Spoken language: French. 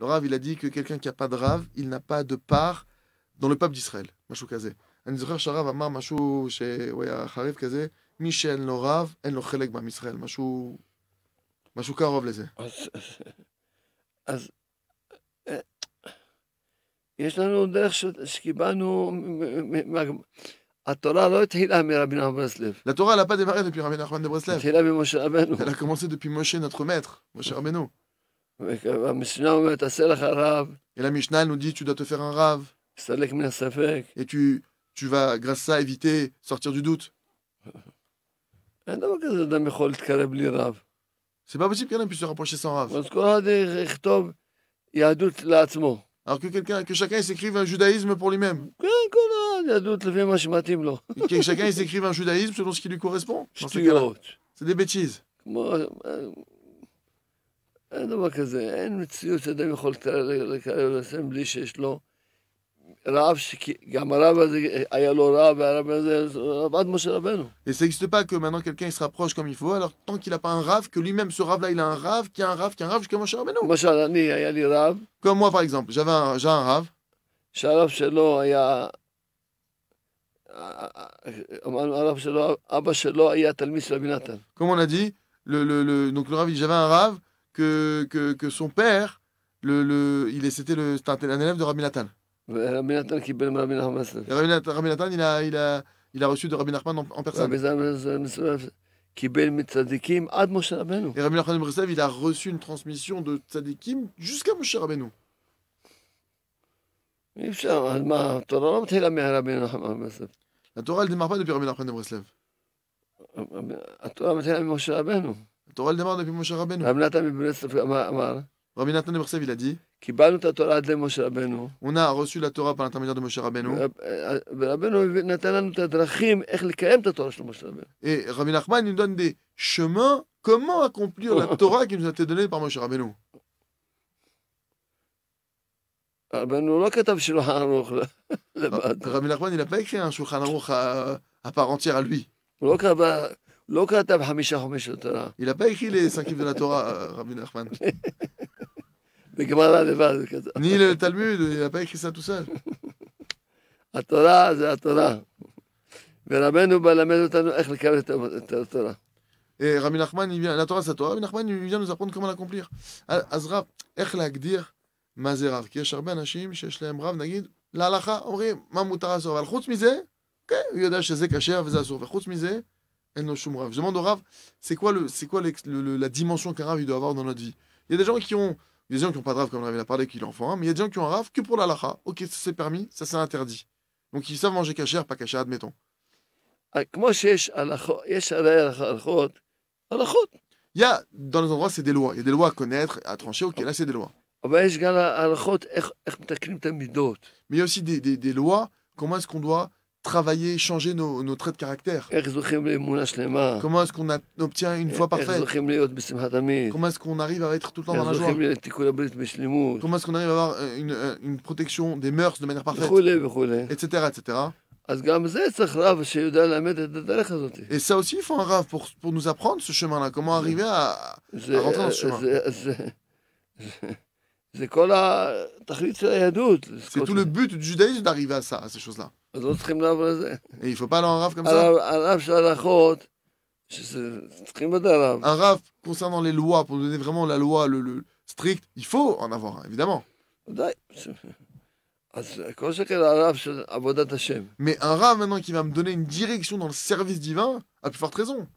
Le Rav il a dit que quelqu'un qui n'a pas de Rav, il n'a pas de part dans le peuple d'Israël. Quelque chose comme ça. va me souviens que le Rav a dit quelque chose comme ça. Ceux qui n'ont pas de Rav, ils n'ont pas de part dans l'Israël. Quelque chose comme ça. Alors... Il y a une chose que nous avons... La Torah n'a pas démarré depuis Rabbi Nachman de Breslev. Elle a commencé depuis Moshe notre maître. Moshe Rabbeinu. Et la Mishnah nous dit tu dois te faire un rave. Et tu, tu vas, grâce à ça, éviter, sortir du doute. C'est pas possible qu'un homme puisse se rapprocher sans rave. Alors que, quelqu'un, que chacun s'écrive un judaïsme pour lui-même. Et que chacun s'écrive un judaïsme selon ce qui lui correspond. C'est des bêtises. Et ça n'existe pas que maintenant quelqu'un se rapproche comme il faut, alors tant qu'il a pas un rave, que lui-même ce rave-là, il a un rave, qui a un rave, qui a un rave jusqu'à Moshe Comme moi par exemple, j'avais un, Comme on a dit, le, donc le j'avais un rave, que, que, que son père, le, le, il est, c'était, le, c'était un élève de Rabbi Nathan. Rabbi Nathan qui ben Rabbi Nachman. Rabbi Nathan, il a, il, a, il a reçu de Rabbi Nachman en, en personne. Ben Et Rabbi Nachman Breslev, il a reçu une transmission de Tzadikim jusqu'à Moshe Rabbeinu. La Torah, elle ne démarre pas depuis Rabbi Nachman Breslev. התורה למדנו מפי משה רבנו. רבי נתן מבני סופר אמר, רבי נתן למחשב, il a dit, קיבלנו את התורה עד למשה רבנו. On a reçu la Torah par l'intermédiaire de Moshe Rabbeinu. ורבנו נתן לנו את הדרכים איך לקיים את התורה של משה רבנו. Et Rabbi Nachman nous donne des chemins, comment accomplir la Torah qui nous a été donnée par Moshe Rabbeinu. רבנו לא il n'a pas écrit un שולחן ערוך à part entière à lui. לא קראת בחמישה חומש של התורה. אלא בייקי לסכים של התורה, רבי נחמן. בגמרא לבד. זה כזה. תני לתלמיד, אלא בייקי סטוסל. התורה זה התורה. ורבנו בא ללמד אותנו איך לקבל את התורה. אה, רבי נחמן, לתורה זה התורה, רבי נחמן הביא זה הפרון כמה לקומפליח. אז רב, איך להגדיר מה זה רב? כי יש הרבה אנשים שיש להם רב, נגיד, להלכה אומרים מה מותר לעשות, אבל חוץ מזה, כן, הוא יודע שזה כשר וזה אסור, וחוץ מזה, Je demande au Rav, c'est quoi, le, c'est quoi la dimension qu'un Rav il doit avoir dans notre vie Il y a des gens qui ont des gens qui n'ont pas de Rav, comme on avait parlé, qui l'ont hein, mais il y a des gens qui ont un Rav que pour la lacha. Ok, c'est permis, ça c'est interdit. Donc ils savent manger cachère, pas cachère, admettons. Il y a, dans les endroits, c'est des lois. Il y a des lois à connaître, à trancher, ok, là c'est des lois. Mais il y a aussi des, des lois, comment est-ce qu'on doit travailler, changer nos, traits de caractère Comment est-ce qu'on obtient une foi parfaite Comment est-ce qu'on arrive à être tout le temps dans la joie Comment est-ce qu'on arrive à avoir euh, euh, une, protection des mœurs de manière parfaite Etc. etc. Et ça aussi, il faut un rave pour, pour nous apprendre ce chemin-là. Comment mm. arriver à, à rentrer dans ce euh, chemin c'est tout le but du judaïsme d'arriver à ça, à ces choses-là. Et il ne faut pas aller en raf comme ça. Un raf concernant les lois, pour donner vraiment la loi le, strict, il faut en avoir hein, ah, un, évidemment. Mais un raf maintenant qui va me donner une direction dans le service divin, a plus forte raison.